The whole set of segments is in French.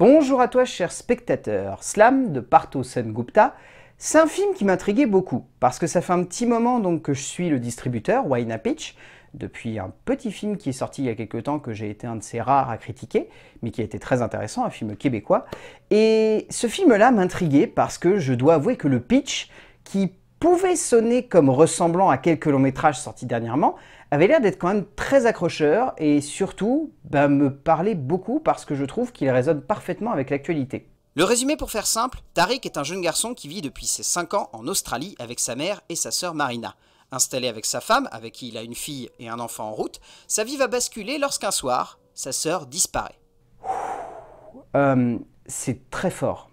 Bonjour à toi cher spectateur Slam de Parto Sengupta, c'est un film qui m'intriguait beaucoup, parce que ça fait un petit moment donc que je suis le distributeur, Wayna Pitch, depuis un petit film qui est sorti il y a quelques temps que j'ai été un de ces rares à critiquer, mais qui a été très intéressant, un film québécois. Et ce film-là m'intriguait parce que je dois avouer que le pitch, qui pouvait sonner comme ressemblant à quelques longs métrages sortis dernièrement, avait l'air d'être quand même très accrocheur et surtout bah, me parlait beaucoup parce que je trouve qu'il résonne parfaitement avec l'actualité. Le résumé pour faire simple, Tariq est un jeune garçon qui vit depuis ses 5 ans en Australie avec sa mère et sa sœur Marina. Installé avec sa femme, avec qui il a une fille et un enfant en route, sa vie va basculer lorsqu'un soir, sa sœur disparaît. Euh, c'est très fort.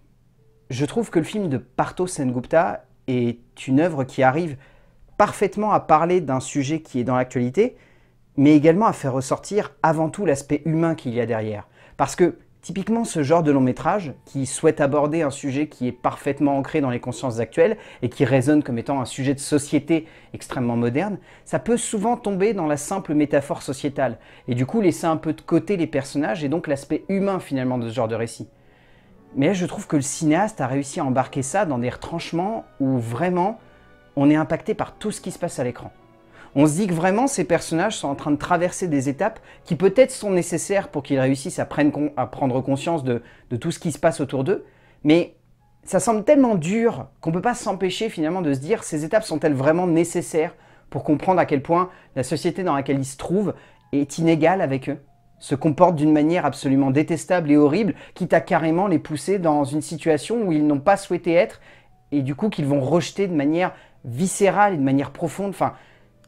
Je trouve que le film de Parto Sengupta est une œuvre qui arrive parfaitement à parler d'un sujet qui est dans l'actualité, mais également à faire ressortir avant tout l'aspect humain qu'il y a derrière. Parce que typiquement ce genre de long métrage, qui souhaite aborder un sujet qui est parfaitement ancré dans les consciences actuelles et qui résonne comme étant un sujet de société extrêmement moderne, ça peut souvent tomber dans la simple métaphore sociétale, et du coup laisser un peu de côté les personnages et donc l'aspect humain finalement de ce genre de récit. Mais là, je trouve que le cinéaste a réussi à embarquer ça dans des retranchements où vraiment on est impacté par tout ce qui se passe à l'écran. On se dit que vraiment ces personnages sont en train de traverser des étapes qui peut-être sont nécessaires pour qu'ils réussissent à, prendre conscience de, tout ce qui se passe autour d'eux, mais ça semble tellement dur qu'on ne peut pas s'empêcher finalement de se dire ces étapes sont-elles vraiment nécessaires pour comprendre à quel point la société dans laquelle ils se trouvent est inégale avec eux se comportent d'une manière absolument détestable et horrible, quitte à carrément les pousser dans une situation où ils n'ont pas souhaité être, et du coup qu'ils vont rejeter de manière viscérale et de manière profonde. Enfin,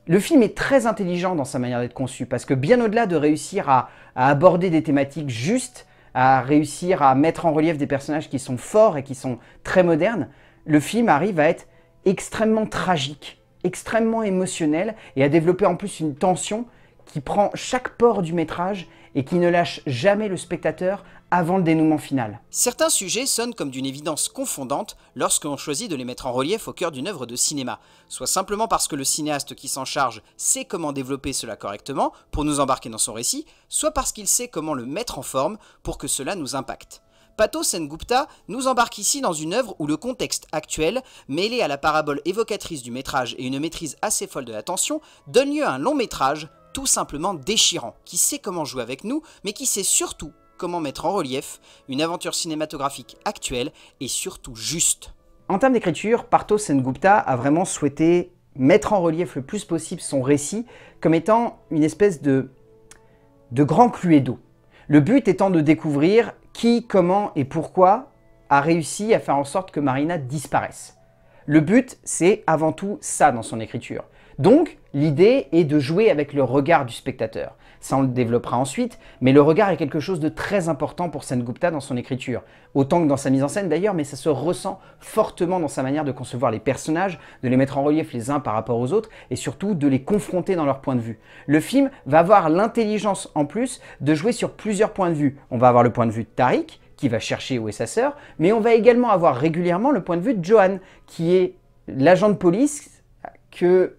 le film est très intelligent dans sa manière d'être conçu, parce que bien au-delà de réussir à, à, aborder des thématiques justes, à réussir à mettre en relief des personnages qui sont forts et qui sont très modernes, le film arrive à être extrêmement tragique, extrêmement émotionnel, et à développer en plus une tension qui prend chaque port du métrage et qui ne lâche jamais le spectateur avant le dénouement final. Certains sujets sonnent comme d'une évidence confondante lorsqu'on choisit de les mettre en relief au cœur d'une œuvre de cinéma, soit simplement parce que le cinéaste qui s'en charge sait comment développer cela correctement pour nous embarquer dans son récit, soit parce qu'il sait comment le mettre en forme pour que cela nous impacte. Pato Sengupta nous embarque ici dans une œuvre où le contexte actuel, mêlé à la parabole évocatrice du métrage et une maîtrise assez folle de l'attention, donne lieu à un long métrage tout simplement déchirant, qui sait comment jouer avec nous, mais qui sait surtout comment mettre en relief une aventure cinématographique actuelle et surtout juste. En termes d'écriture, Parto Sengupta a vraiment souhaité mettre en relief le plus possible son récit comme étant une espèce de, de grand d'eau. Le but étant de découvrir qui, comment et pourquoi a réussi à faire en sorte que Marina disparaisse. Le but, c'est avant tout ça dans son écriture. Donc, l'idée est de jouer avec le regard du spectateur. Ça, on le développera ensuite, mais le regard est quelque chose de très important pour Sengupta dans son écriture. Autant que dans sa mise en scène d'ailleurs, mais ça se ressent fortement dans sa manière de concevoir les personnages, de les mettre en relief les uns par rapport aux autres, et surtout de les confronter dans leur point de vue. Le film va avoir l'intelligence en plus de jouer sur plusieurs points de vue. On va avoir le point de vue de Tariq, qui va chercher où est sa sœur, mais on va également avoir régulièrement le point de vue de Johan, qui est l'agent de police que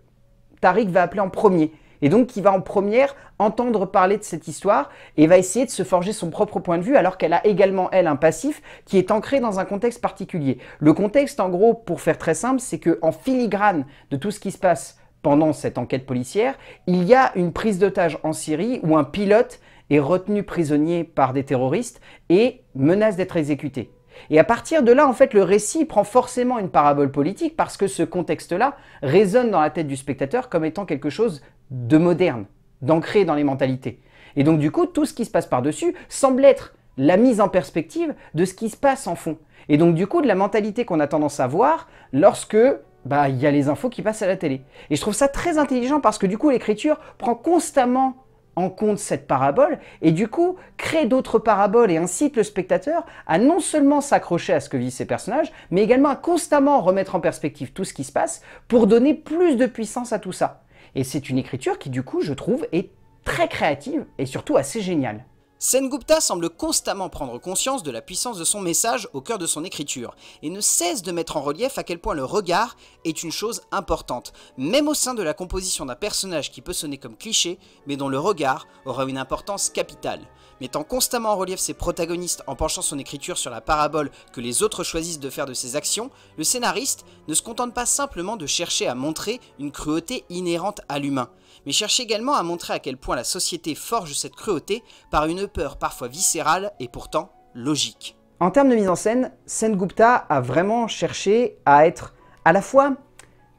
Tariq va appeler en premier. Et donc qui va en première entendre parler de cette histoire et va essayer de se forger son propre point de vue alors qu'elle a également, elle, un passif qui est ancré dans un contexte particulier. Le contexte, en gros, pour faire très simple, c'est que en filigrane de tout ce qui se passe pendant cette enquête policière, il y a une prise d'otage en Syrie où un pilote est retenu prisonnier par des terroristes et menace d'être exécuté. Et à partir de là, en fait, le récit prend forcément une parabole politique parce que ce contexte-là résonne dans la tête du spectateur comme étant quelque chose de moderne, d'ancré dans les mentalités. Et donc du coup, tout ce qui se passe par-dessus semble être la mise en perspective de ce qui se passe en fond. Et donc du coup, de la mentalité qu'on a tendance à voir lorsque bah il y a les infos qui passent à la télé. Et je trouve ça très intelligent parce que du coup l'écriture prend constamment en compte cette parabole et du coup crée d'autres paraboles et incite le spectateur à non seulement s'accrocher à ce que vivent ces personnages, mais également à constamment remettre en perspective tout ce qui se passe pour donner plus de puissance à tout ça. Et c'est une écriture qui du coup je trouve est très créative et surtout assez géniale. Sengupta semble constamment prendre conscience de la puissance de son message au cœur de son écriture, et ne cesse de mettre en relief à quel point le regard est une chose importante, même au sein de la composition d'un personnage qui peut sonner comme cliché, mais dont le regard aura une importance capitale. Mettant constamment en relief ses protagonistes en penchant son écriture sur la parabole que les autres choisissent de faire de ses actions, le scénariste ne se contente pas simplement de chercher à montrer une cruauté inhérente à l'humain mais cherche également à montrer à quel point la société forge cette cruauté par une peur parfois viscérale et pourtant logique. En termes de mise en scène, Sengupta a vraiment cherché à être à la fois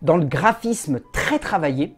dans le graphisme très travaillé,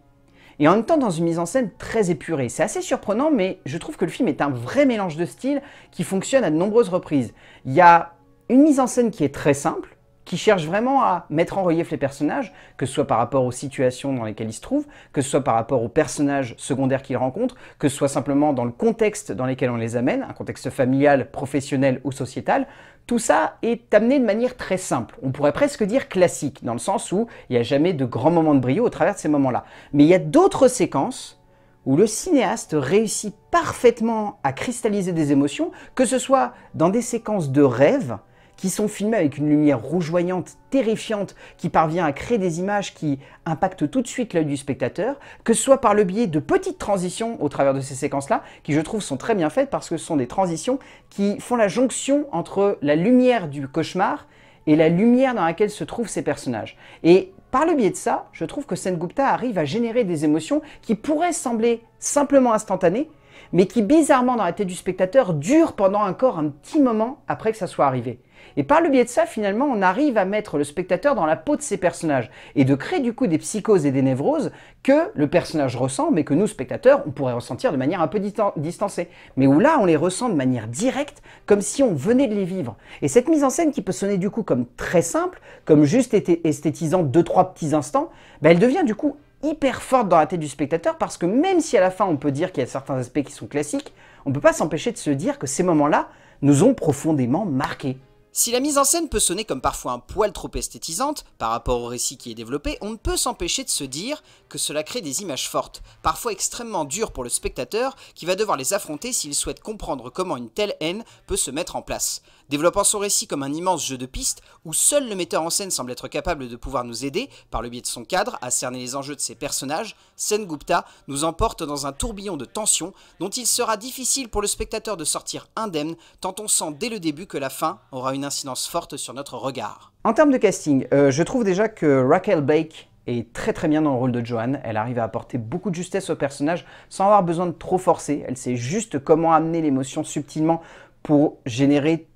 et en même temps dans une mise en scène très épurée. C'est assez surprenant, mais je trouve que le film est un vrai mélange de styles qui fonctionne à de nombreuses reprises. Il y a une mise en scène qui est très simple, qui cherche vraiment à mettre en relief les personnages, que ce soit par rapport aux situations dans lesquelles ils se trouvent, que ce soit par rapport aux personnages secondaires qu'ils rencontrent, que ce soit simplement dans le contexte dans lequel on les amène, un contexte familial, professionnel ou sociétal, tout ça est amené de manière très simple. On pourrait presque dire classique, dans le sens où il n'y a jamais de grands moments de brio au travers de ces moments-là. Mais il y a d'autres séquences où le cinéaste réussit parfaitement à cristalliser des émotions, que ce soit dans des séquences de rêves, qui sont filmés avec une lumière rougeoyante, terrifiante, qui parvient à créer des images qui impactent tout de suite l'œil du spectateur, que ce soit par le biais de petites transitions au travers de ces séquences-là, qui je trouve sont très bien faites parce que ce sont des transitions qui font la jonction entre la lumière du cauchemar et la lumière dans laquelle se trouvent ces personnages. Et par le biais de ça, je trouve que Sengupta arrive à générer des émotions qui pourraient sembler simplement instantanées, mais qui bizarrement dans la tête du spectateur dure pendant encore un petit moment après que ça soit arrivé. Et par le biais de ça, finalement, on arrive à mettre le spectateur dans la peau de ses personnages et de créer du coup des psychoses et des névroses que le personnage ressent, mais que nous, spectateurs, on pourrait ressentir de manière un peu distancée. Mais où là, on les ressent de manière directe, comme si on venait de les vivre. Et cette mise en scène qui peut sonner du coup comme très simple, comme juste esthétisant deux, trois petits instants, ben, elle devient du coup hyper forte dans la tête du spectateur parce que même si à la fin on peut dire qu'il y a certains aspects qui sont classiques, on ne peut pas s'empêcher de se dire que ces moments-là nous ont profondément marqués. Si la mise en scène peut sonner comme parfois un poil trop esthétisante par rapport au récit qui est développé, on ne peut s'empêcher de se dire que cela crée des images fortes, parfois extrêmement dures pour le spectateur qui va devoir les affronter s'il souhaite comprendre comment une telle haine peut se mettre en place développant son récit comme un immense jeu de piste où seul le metteur en scène semble être capable de pouvoir nous aider, par le biais de son cadre, à cerner les enjeux de ses personnages, Sengupta nous emporte dans un tourbillon de tensions dont il sera difficile pour le spectateur de sortir indemne tant on sent dès le début que la fin aura une incidence forte sur notre regard. En termes de casting, euh, je trouve déjà que Raquel Bake est très très bien dans le rôle de Joanne. Elle arrive à apporter beaucoup de justesse au personnage sans avoir besoin de trop forcer. Elle sait juste comment amener l'émotion subtilement pour générer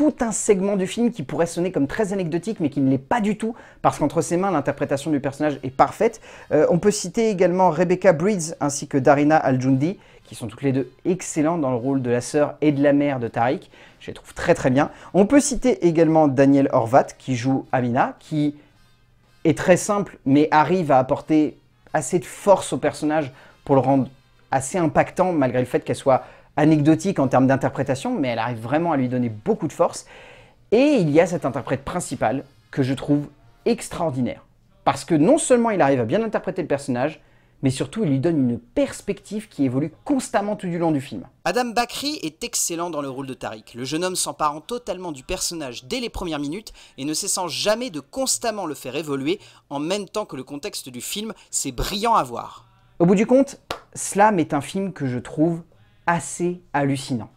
tout un segment du film qui pourrait sonner comme très anecdotique, mais qui ne l'est pas du tout, parce qu'entre ses mains, l'interprétation du personnage est parfaite. Euh, on peut citer également Rebecca Breeds ainsi que Darina Aljundi qui sont toutes les deux excellentes dans le rôle de la sœur et de la mère de Tariq. Je les trouve très très bien. On peut citer également Daniel Horvat, qui joue Amina, qui est très simple, mais arrive à apporter assez de force au personnage pour le rendre assez impactant, malgré le fait qu'elle soit anecdotique en termes d'interprétation, mais elle arrive vraiment à lui donner beaucoup de force. Et il y a cet interprète principal que je trouve extraordinaire. Parce que non seulement il arrive à bien interpréter le personnage, mais surtout il lui donne une perspective qui évolue constamment tout du long du film. Adam Bakri est excellent dans le rôle de Tariq, le jeune homme s'emparant totalement du personnage dès les premières minutes et ne cessant jamais de constamment le faire évoluer en même temps que le contexte du film, c'est brillant à voir. Au bout du compte, Slam est un film que je trouve assez hallucinant.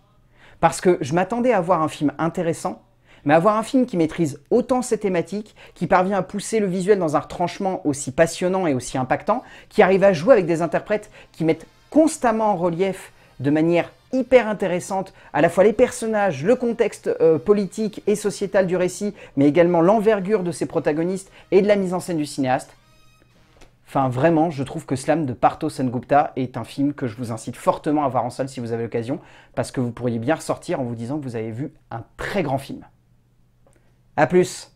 Parce que je m'attendais à voir un film intéressant, mais avoir un film qui maîtrise autant ses thématiques, qui parvient à pousser le visuel dans un retranchement aussi passionnant et aussi impactant, qui arrive à jouer avec des interprètes qui mettent constamment en relief de manière hyper intéressante à la fois les personnages, le contexte euh, politique et sociétal du récit, mais également l'envergure de ses protagonistes et de la mise en scène du cinéaste, Enfin, vraiment, je trouve que Slam de Parto Sengupta est un film que je vous incite fortement à voir en salle si vous avez l'occasion, parce que vous pourriez bien ressortir en vous disant que vous avez vu un très grand film. A plus